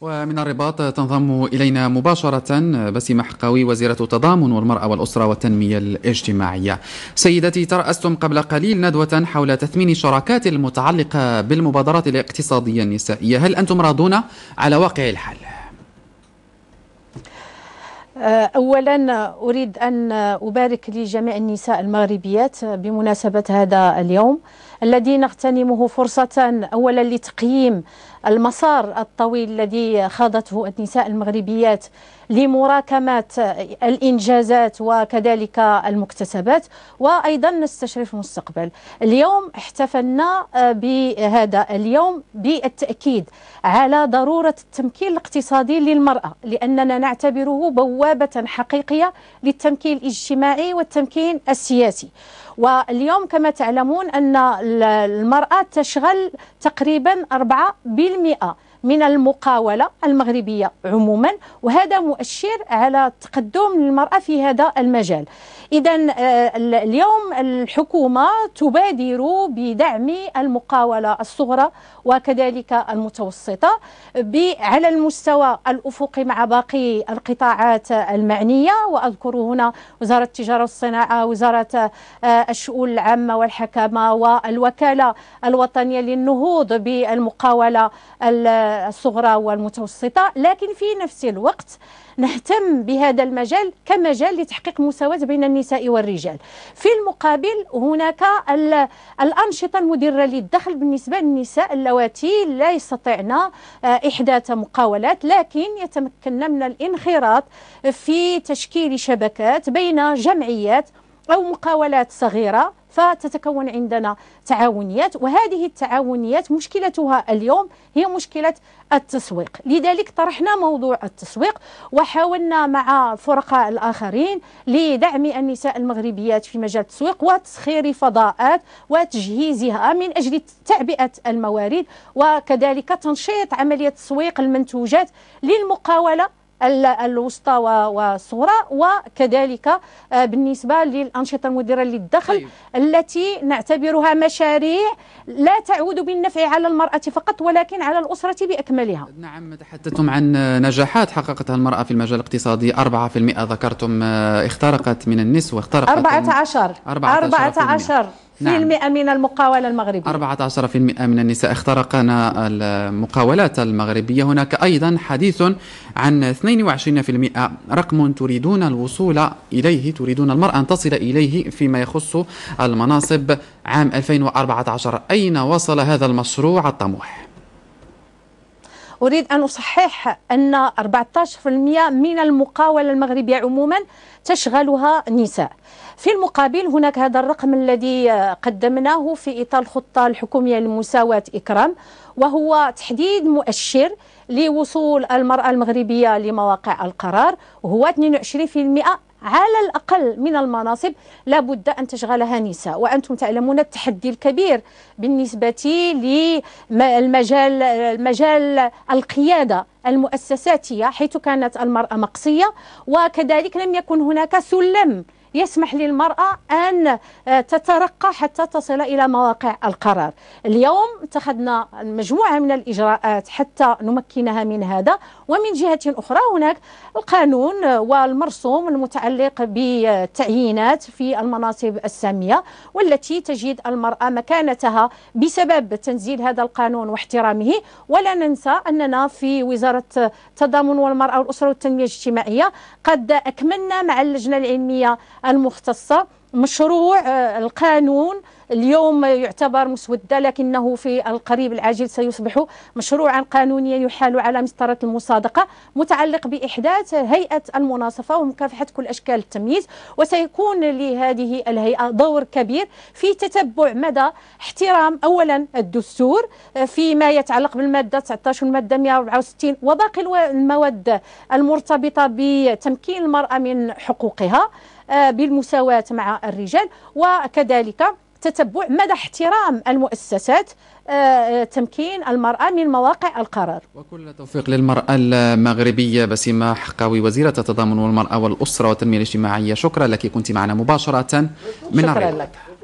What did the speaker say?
ومن الرباط تنضم إلينا مباشرة بسيمة حقاوي وزيرة التضامن والمرأة والأسرة والتنمية الاجتماعية سيدتي ترأستم قبل قليل ندوة حول تثمين الشراكات المتعلقة بالمبادرات الاقتصادية النسائية هل أنتم راضون على واقع الحال؟ آه، أولا أريد أن أبارك لجميع النساء المغربيات بمناسبة هذا اليوم الذي نغتنمه فرصة أولا لتقييم المسار الطويل الذي خاضته النساء المغربيات لمراكمة الإنجازات وكذلك المكتسبات وأيضا نستشرف المستقبل اليوم احتفلنا آه، بهذا اليوم بالتأكيد على ضرورة التمكين الاقتصادي للمرأة لأننا نعتبره بوابة حقيقية للتمكين الاجتماعي والتمكين السياسي واليوم كما تعلمون أن المرأة تشغل تقريبا 4% من المقاولة المغربية عموما وهذا مؤشر على تقدم المرأة في هذا المجال إذا آه، اليوم الحكومة تبادر بدعم المقاولة الصغرى وكذلك المتوسطة على المستوى الأفقي مع باقي القطاعات المعنية وأذكر هنا وزارة التجارة والصناعة وزارة آه، الشؤون العامة والحكامة والوكالة الوطنية للنهوض بالمقاولة الصغرى والمتوسطة لكن في نفس الوقت نهتم بهذا المجال كمجال لتحقيق مساواة بين النساء والرجال في المقابل هناك الأنشطة المدرة للدخل بالنسبة للنساء اللواتي لا يستطعن إحداث آه، مقاولات لكن يتمكننا من الانخراط في تشكيل شبكات بين جمعيات أو مقاولات صغيرة فتتكون عندنا تعاونيات وهذه التعاونيات مشكلتها اليوم هي مشكلة التسويق لذلك طرحنا موضوع التسويق وحاولنا مع فرقاء الآخرين لدعم النساء المغربيات في مجال التسويق وتسخير فضاءات وتجهيزها من أجل تعبئة الموارد وكذلك تنشيط عملية تسويق المنتوجات للمقاولة الوسطى والصغرى وكذلك آه، بالنسبه للانشطه المديره للدخل طيب. التي نعتبرها مشاريع لا تعود بالنفع على المراه فقط ولكن على الاسره باكملها. نعم تحدثتم عن نجاحات حققتها المراه في المجال الاقتصادي 4% ذكرتم آه، اخترقت من النسوه اخترقت 14 14%, 14 نعم. من المقاولة المغربية 14% من النساء اخترقن المقاولات المغربية هناك أيضا حديث عن 22% رقم تريدون الوصول إليه تريدون المرأة أن تصل إليه فيما يخص المناصب عام 2014 أين وصل هذا المشروع الطموح؟ أريد أن أصحح أن 14% من المقاولة المغربية عموما تشغلها نساء في المقابل هناك هذا الرقم الذي قدمناه في إطار الخطة الحكومية للمساواة إكرام وهو تحديد مؤشر لوصول المرأة المغربية لمواقع القرار وهو 22% على الأقل من المناصب لابد أن تشغلها نساء وأنتم تعلمون التحدي الكبير بالنسبة للمجال المجال القيادة المؤسساتية حيث كانت المرأة مقصية وكذلك لم يكن هناك سلم يسمح للمرأة أن آه، تترقى حتى تصل إلى مواقع القرار اليوم اتخذنا مجموعة من الإجراءات حتى نمكنها من هذا ومن جهة أخرى هناك القانون آه، والمرسوم المتعلق بالتعيينات في المناصب السامية والتي تجد المرأة مكانتها بسبب تنزيل هذا القانون واحترامه ولا ننسى أننا في وزارة التضامن والمرأة والأسرة والتنمية الاجتماعية قد أكملنا مع اللجنة العلمية المختصة مشروع آه، القانون اليوم يعتبر مسودة لكنه في القريب العاجل سيصبح مشروعا قانونيا يحال على مسطرة المصادقة متعلق بإحداث هيئة المناصفة ومكافحة كل أشكال التمييز وسيكون لهذه الهيئة دور كبير في تتبع مدى احترام أولا الدستور آه، فيما يتعلق بالمادة 19 والمادة 164 وباقي المواد المرتبطة بتمكين المرأة من حقوقها آه، بالمساواة مع الرجال وكذلك تتبع مدى احترام المؤسسات آه، آه، تمكين المرأة من مواقع القرار وكل توفيق للمرأة المغربية بسيمة حقاوي وزيرة التضامن والمرأة والأسرة والتنمية الاجتماعية شكرا لك كنت معنا مباشرة من شكرا الرياض. لك